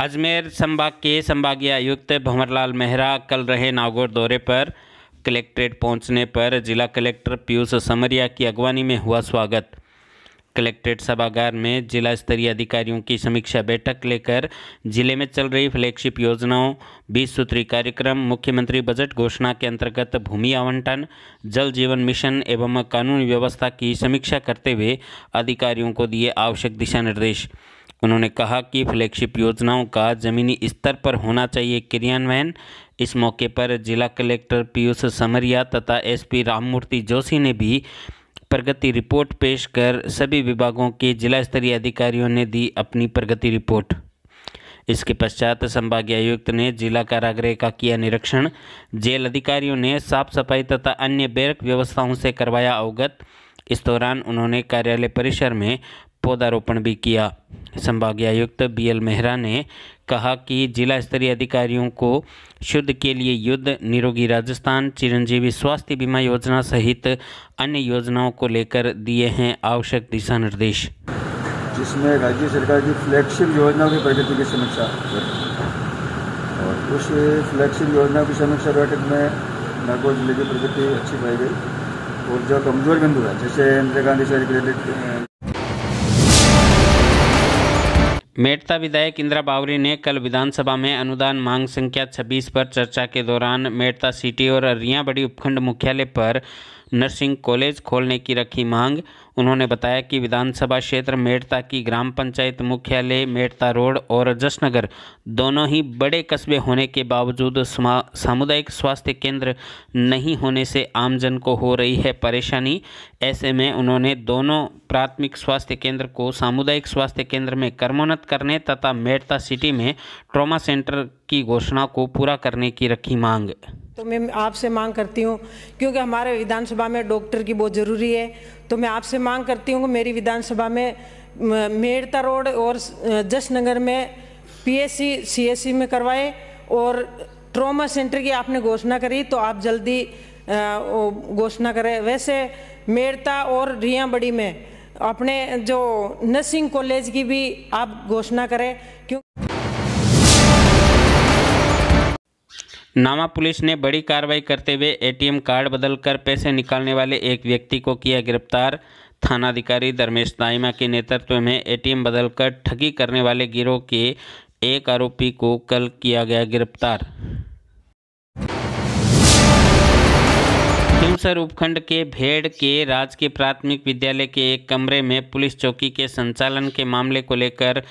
अजमेर संभाग के संभागीय आयुक्त भंवरलाल मेहरा कल रहे नागौर दौरे पर कलेक्ट्रेट पहुंचने पर जिला कलेक्टर पीयूष समरिया की अगवानी में हुआ स्वागत कलेक्ट्रेट सभागार में जिला स्तरीय अधिकारियों की समीक्षा बैठक लेकर जिले में चल रही फ्लैगशिप योजनाओं बीस सूत्री कार्यक्रम मुख्यमंत्री बजट घोषणा के अंतर्गत भूमि आवंटन जल जीवन मिशन एवं कानून व्यवस्था की समीक्षा करते हुए अधिकारियों को दिए आवश्यक दिशा निर्देश उन्होंने कहा कि फ्लैगशिप योजनाओं का जमीनी स्तर पर होना चाहिए क्रियान्वयन इस मौके पर जिला कलेक्टर पीयूष समरिया तथा एसपी राममूर्ति जोशी ने भी प्रगति रिपोर्ट पेश कर सभी विभागों के जिला स्तरीय अधिकारियों ने दी अपनी प्रगति रिपोर्ट इसके पश्चात संभागीय आयुक्त ने जिला कारागृह का किया निरीक्षण जेल अधिकारियों ने साफ सफाई तथा अन्य बैरक व्यवस्थाओं से करवाया अवगत इस दौरान उन्होंने कार्यालय परिसर में पौधारोपण भी किया संभागीय आयुक्त बी एल मेहरा ने कहा कि जिला स्तरीय अधिकारियों को शुद्ध के लिए युद्ध निरोगी राजस्थान चिरंजीवी स्वास्थ्य बीमा योजना सहित अन्य योजनाओं को लेकर दिए हैं आवश्यक दिशा निर्देश जिसमें राज्य सरकार की फ्लैगशिप योजना की प्रगति की समीक्षा और उस फ्लैगशिप योजना की समीक्षा बैठक में नागौर जिले की प्रगति अच्छी पाई गई और जो कमजोर बिंदु है जैसे इंदिरा गांधी शहर क्रेडिट मेटता विधायक इंदिरा बावरी ने कल विधानसभा में अनुदान मांग संख्या 26 पर चर्चा के दौरान मेटता सिटी और रियाबड़ी उपखंड मुख्यालय पर नर्सिंग कॉलेज खोलने की रखी मांग उन्होंने बताया कि विधानसभा क्षेत्र मेड़ता की ग्राम पंचायत मुख्यालय मेड़ता रोड और जसनगर दोनों ही बड़े कस्बे होने के बावजूद सामुदायिक स्वास्थ्य केंद्र नहीं होने से आमजन को हो रही है परेशानी ऐसे में उन्होंने दोनों प्राथमिक स्वास्थ्य केंद्र को सामुदायिक स्वास्थ्य केंद्र में कर्मोन्नत करने तथा मेड़ता सिटी में ट्रॉमा सेंटर की घोषणा को पूरा करने की रखी मांग तो मैं आपसे मांग करती हूँ क्योंकि हमारे विधानसभा में डॉक्टर की बहुत ज़रूरी है तो मैं आपसे मांग करती हूँ कि मेरी विधानसभा में मेड़ता रोड और जशनगर में पीएससी सीएससी में करवाए और ट्रॉमा सेंटर की आपने घोषणा करी तो आप जल्दी घोषणा करें वैसे मेड़ता और रिया में अपने जो नर्सिंग कॉलेज की भी आप घोषणा करें क्यों नामा पुलिस ने बड़ी कार्रवाई करते हुए एटीएम कार्ड बदलकर पैसे निकालने वाले एक व्यक्ति को किया गिरफ्तार थानाधिकारी धर्मेश दाइमा के नेतृत्व में एटीएम बदलकर ठगी करने वाले गिरोह के एक आरोपी को कल किया गया गिरफ्तार हिमसर उपखंड के भेड़ के राजकीय प्राथमिक विद्यालय के एक कमरे में पुलिस चौकी के संचालन के मामले को लेकर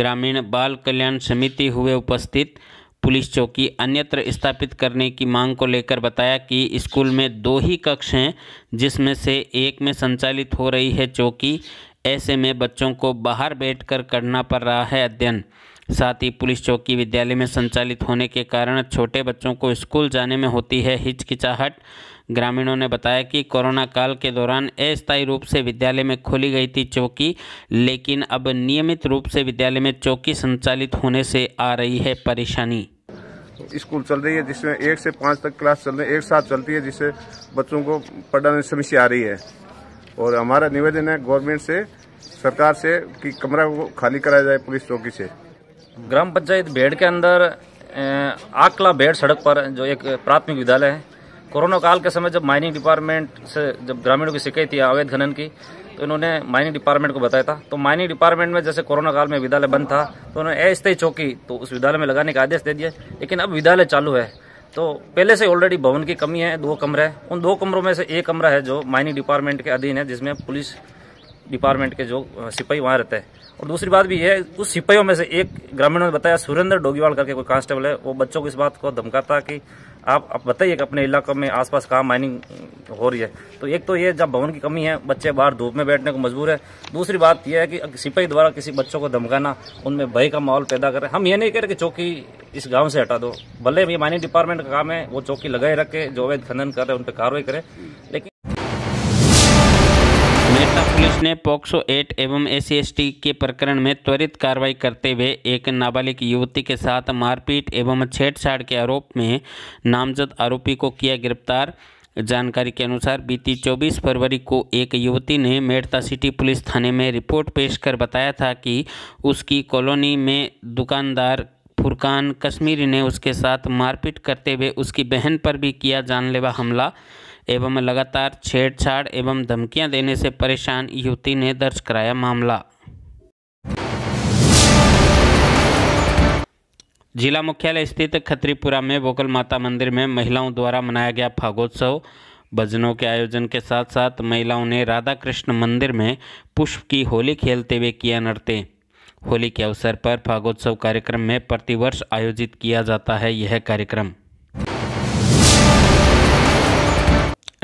ग्रामीण बाल कल्याण समिति हुए उपस्थित पुलिस चौकी अन्यत्र स्थापित करने की मांग को लेकर बताया कि स्कूल में दो ही कक्ष हैं जिसमें से एक में संचालित हो रही है चौकी ऐसे में बच्चों को बाहर बैठकर करना पड़ रहा है अध्ययन साथ ही पुलिस चौकी विद्यालय में संचालित होने के कारण छोटे बच्चों को स्कूल जाने में होती है हिचकिचाहट ग्रामीणों ने बताया कि कोरोना काल के दौरान अस्थायी रूप से विद्यालय में खोली गई थी चौकी लेकिन अब नियमित रूप से विद्यालय में चौकी संचालित होने से आ रही है परेशानी स्कूल चल रही है जिसमें एक से पाँच तक क्लास चल रही है एक साथ चलती है जिससे बच्चों को पढ़ने में समस्या आ रही है और हमारा निवेदन है गवर्नमेंट से सरकार से कि कमरा को खाली कराया जाए पुलिस चौकी से ग्राम पंचायत भेड़ के अंदर आकला भेड़ सड़क पर जो एक प्राथमिक विद्यालय है कोरोना काल के समय जब माइनिंग डिपार्टमेंट से जब ग्रामीणों की शिकायत थी अवैध खनन की तो इन्होंने माइनिंग डिपार्टमेंट को बताया था तो माइनिंग डिपार्टमेंट में जैसे कोरोना काल में विद्यालय बंद था तो उन्होंने अस्थायी चौकी तो उस विद्यालय में लगाने का आदेश दे दिया लेकिन अब विद्यालय चालू है तो पहले से ऑलरेडी भवन की कमी है दो कमरे हैं उन दो कमरों में से एक कमरा है जो माइनिंग डिपार्टमेंट के अधीन है जिसमें पुलिस डिपार्टमेंट के जो सिपाही वहाँ रहते हैं और दूसरी बात भी है उस सिपाहियों में से एक ग्रामीणों ने बताया सुरेंद्र डोगीवाल करके कोई कांस्टेबल है वो बच्चों को इस बात को धमकाता कि आप आप बताइए अपने इलाकों में आसपास कहाँ माइनिंग हो रही है तो एक तो ये जब भवन की कमी है बच्चे बाहर धूप में बैठने को मजबूर है दूसरी बात यह है कि सिपाही द्वारा किसी बच्चों को धमकाना उनमें भय का माहौल पैदा करें हम ये नहीं कह रहे कि चौकी इस गांव से हटा दो भले ये माइनिंग डिपार्टमेंट का काम है वो चौकी लगाए रखे जो अवैध खनन कर रहे उन पर कार्रवाई करें लेकिन कोलकाता पुलिस ने पॉक्सो एट एवं एस सी के प्रकरण में त्वरित कार्रवाई करते हुए एक नाबालिग युवती के साथ मारपीट एवं छेड़छाड़ के आरोप में नामजद आरोपी को किया गिरफ्तार जानकारी के अनुसार बीती 24 फरवरी को एक युवती ने मेड़ता सिटी पुलिस थाने में रिपोर्ट पेश कर बताया था कि उसकी कॉलोनी में दुकानदार फुरकान कश्मीरी ने उसके साथ मारपीट करते हुए उसकी बहन पर भी किया जानलेवा हमला एवं लगातार छेड़छाड़ एवं धमकियां देने से परेशान युवती ने दर्ज कराया मामला जिला मुख्यालय स्थित खत्रीपुरा में वोकल माता मंदिर में महिलाओं द्वारा मनाया गया फागोत्सव भजनों के आयोजन के साथ साथ महिलाओं ने राधा कृष्ण मंदिर में पुष्प की होली खेलते हुए किया नृत्य होली के अवसर पर फागोत्सव कार्यक्रम में प्रतिवर्ष आयोजित किया जाता है यह कार्यक्रम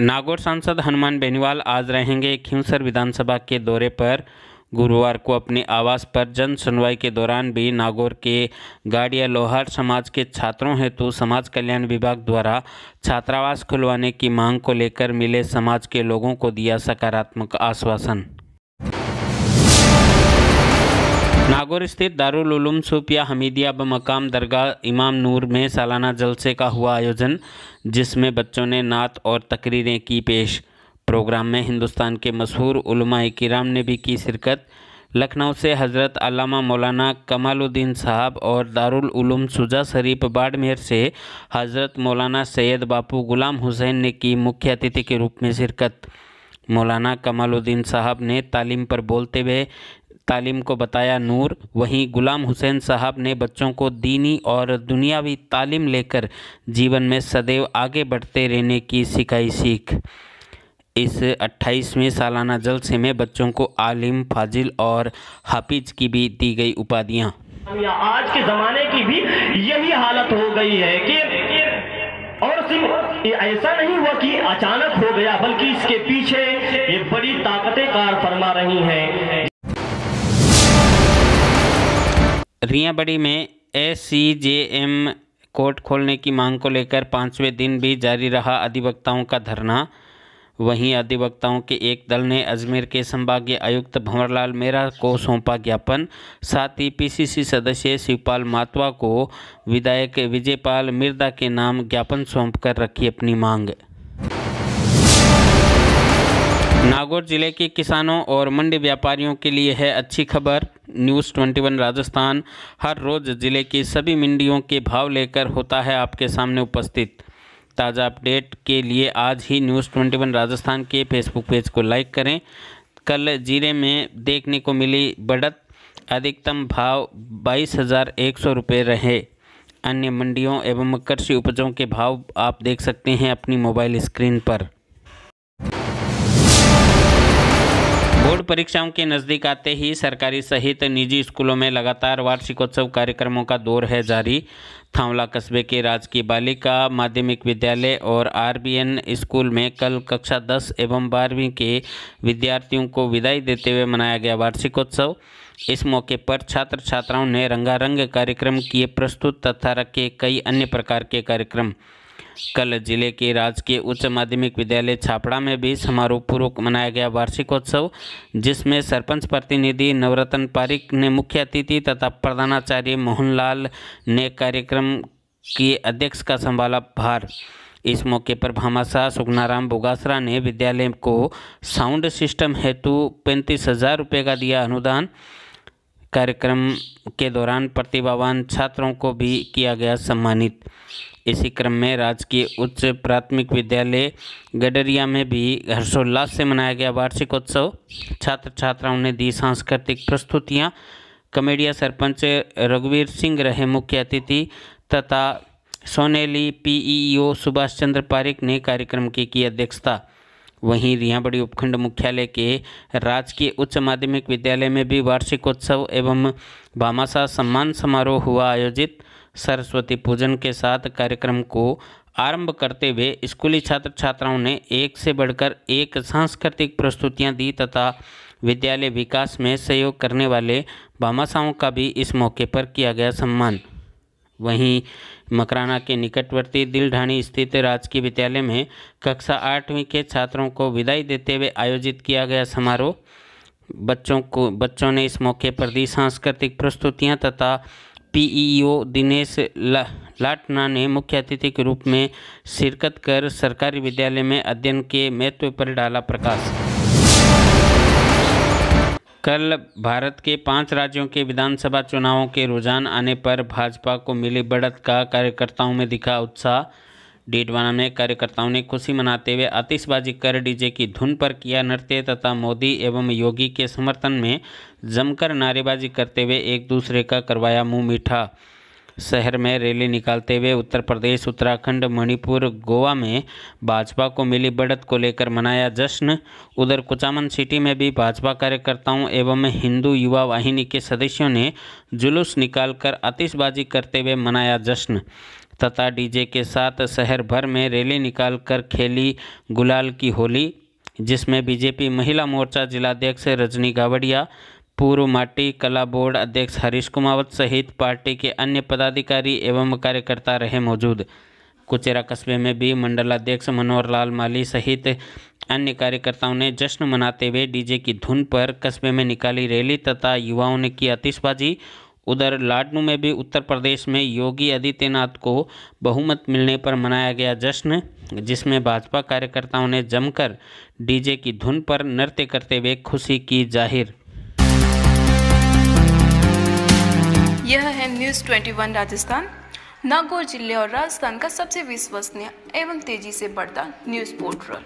नागौर सांसद हनुमान बेनीवाल आज रहेंगे खिमसर विधानसभा के दौरे पर गुरुवार को अपने आवास पर जन सुनवाई के दौरान भी नागौर के गाड़िया लोहार समाज के छात्रों हेतु समाज कल्याण विभाग द्वारा छात्रावास खुलवाने की मांग को लेकर मिले समाज के लोगों को दिया सकारात्मक आश्वासन नागौर स्थित दारुल उलूम सूफिया हमीदिया ब मकाम दरगाह इमाम नूर में सालाना जलसे का हुआ आयोजन जिसमें बच्चों ने नात और तकरीरें की पेश प्रोग्राम में हिंदुस्तान के मशहूर उलमाए किराम ने भी की शिरकत लखनऊ से हज़रत अलामा मौलाना कमालुद्दीन साहब और दारुल उलूम सुजा शरीफ बाड़मेर से हज़रत मौलाना सैयद बापू गुलाम हुसैन ने की मुख्य अतिथि के रूप में शिरकत मौलाना कमालुद्दीन साहब ने तालीम पर बोलते हुए तालीम को बताया नूर वहीं गुलाम हुसैन साहब ने बच्चों को दीनी और दुनियावी तालीम लेकर जीवन में सदैव आगे बढ़ते रहने की सिखाई सीख इस 28वें सालाना जलसे में बच्चों को आलिम फाजिल और हाफिज की भी दी गई उपाधियाँ आज के ज़माने की भी यही हालत हो गई है कि और सिर्फ ऐसा नहीं हुआ कि अचानक हो गया बल्कि इसके पीछे ये बड़ी ताकतें कार फरमा रही हैं रियाबड़ी में एस कोर्ट खोलने की मांग को लेकर पाँचवें दिन भी जारी रहा अधिवक्ताओं का धरना वहीं अधिवक्ताओं के एक दल ने अजमेर के संभागीय आयुक्त भंवरलाल मेरा को सौंपा ज्ञापन साथ ही पीसीसी सदस्य शिवपाल मातवा को विधायक विजयपाल मिर्दा के नाम ज्ञापन सौंपकर रखी अपनी मांग नागौर जिले के किसानों और मंडी व्यापारियों के लिए है अच्छी खबर न्यूज़ ट्वेंटी वन राजस्थान हर रोज़ ज़िले की सभी मंडियों के भाव लेकर होता है आपके सामने उपस्थित ताज़ा अपडेट के लिए आज ही न्यूज़ ट्वेंटी वन राजस्थान के फेसबुक पेज को लाइक करें कल ज़ीरे में देखने को मिली बढ़त अधिकतम भाव बाईस हज़ार एक सौ रुपये रहे अन्य मंडियों एवं कृषि उपजों के भाव आप देख सकते हैं अपनी मोबाइल स्क्रीन पर बोर्ड परीक्षाओं के नज़दीक आते ही सरकारी सहित निजी स्कूलों में लगातार वार्षिकोत्सव कार्यक्रमों का दौर है जारी थावला कस्बे के राजकीय बालिका माध्यमिक विद्यालय और आरबीएन स्कूल में कल कक्षा 10 एवं बारहवीं के विद्यार्थियों को विदाई देते हुए मनाया गया वार्षिकोत्सव इस मौके पर छात्र छात्राओं ने रंगारंग कार्यक्रम किए प्रस्तुत तथा रखे कई अन्य प्रकार के कार्यक्रम कल जिले के राजकीय उच्च माध्यमिक विद्यालय छापड़ा में भी समारोह पूर्वक मनाया गया वार्षिकोत्सव जिसमें सरपंच प्रतिनिधि नवरत्न पारिक ने मुख्य अतिथि तथा प्रधानाचार्य मोहनलाल ने कार्यक्रम की अध्यक्ष का संभाला भार इस मौके पर भामाशाह सुगनाराम बोगासरा ने विद्यालय को साउंड सिस्टम हेतु पैंतीस हजार रुपये का दिया अनुदान कार्यक्रम के दौरान प्रतिभावान छात्रों को भी किया गया सम्मानित इसी क्रम में राजकीय उच्च प्राथमिक विद्यालय गडरिया में भी हर्षोल्लास से मनाया गया वार्षिकोत्सव छात्र छात्राओं ने दी सांस्कृतिक प्रस्तुतियाँ कमेडिया सरपंच रघुवीर सिंह रहे मुख्य अतिथि तथा सोनेली पीईओ सुभाष चंद्र पारिक ने कार्यक्रम की की अध्यक्षता वहीं रियाबड़ी उपखंड मुख्यालय के राजकीय उच्च माध्यमिक विद्यालय में भी वार्षिकोत्सव एवं भामाशाह सम्मान समारोह हुआ आयोजित सरस्वती पूजन के साथ कार्यक्रम को आरंभ करते हुए स्कूली छात्र छात्राओं ने एक से बढ़कर एक सांस्कृतिक प्रस्तुतियां दी तथा विद्यालय विकास में सहयोग करने वाले भामाशाहों का भी इस मौके पर किया गया सम्मान वहीं मकराना के निकटवर्ती दिलढाणी स्थित राजकीय विद्यालय में कक्षा आठवीं के छात्रों को विदाई देते हुए आयोजित किया गया समारोह बच्चों को बच्चों ने इस मौके पर दी सांस्कृतिक प्रस्तुतियां तथा पीईओ दिनेश ला, लाटना ने मुख्य अतिथि के रूप में शिरकत कर सरकारी विद्यालय में अध्ययन के महत्व पर डाला प्रकाश कल भारत के पांच राज्यों के विधानसभा चुनावों के रुझान आने पर भाजपा को मिली बढ़त का कार्यकर्ताओं में दिखा उत्साह डीडवाना में कार्यकर्ताओं ने खुशी मनाते हुए आतिशबाजी कर डीजे की धुन पर किया नृत्य तथा मोदी एवं योगी के समर्थन में जमकर नारेबाजी करते हुए एक दूसरे का करवाया मुंह मीठा शहर में रैली निकालते हुए उत्तर प्रदेश उत्तराखंड मणिपुर गोवा में भाजपा को मिली बढ़त को लेकर मनाया जश्न उधर कुचामन सिटी में भी भाजपा कार्यकर्ताओं एवं हिंदू युवा वाहिनी के सदस्यों ने जुलूस निकालकर आतिशबाजी करते हुए मनाया जश्न तथा डीजे के साथ शहर भर में रैली निकालकर खेली गुलाल की होली जिसमें बीजेपी महिला मोर्चा जिलाध्यक्ष रजनी गावड़िया पूर्व माटी कला बोर्ड अध्यक्ष हरीश कुमावत सहित पार्टी के अन्य पदाधिकारी एवं कार्यकर्ता रहे मौजूद कुचेरा कस्बे में भी मंडलाध्यक्ष मनोहर लाल माली सहित अन्य कार्यकर्ताओं ने जश्न मनाते हुए डीजे की धुन पर कस्बे में निकाली रैली तथा युवाओं ने की आतिशबाजी उधर लाडनू में भी उत्तर प्रदेश में योगी आदित्यनाथ को बहुमत मिलने पर मनाया गया जश्न जिसमें भाजपा कार्यकर्ताओं ने जमकर डीजे की धुन पर नृत्य करते हुए खुशी की जाहिर यह है न्यूज़ 21 राजस्थान नागौर जिले और राजस्थान का सबसे विश्वसनीय एवं तेजी से बढ़ता न्यूज़ पोर्टल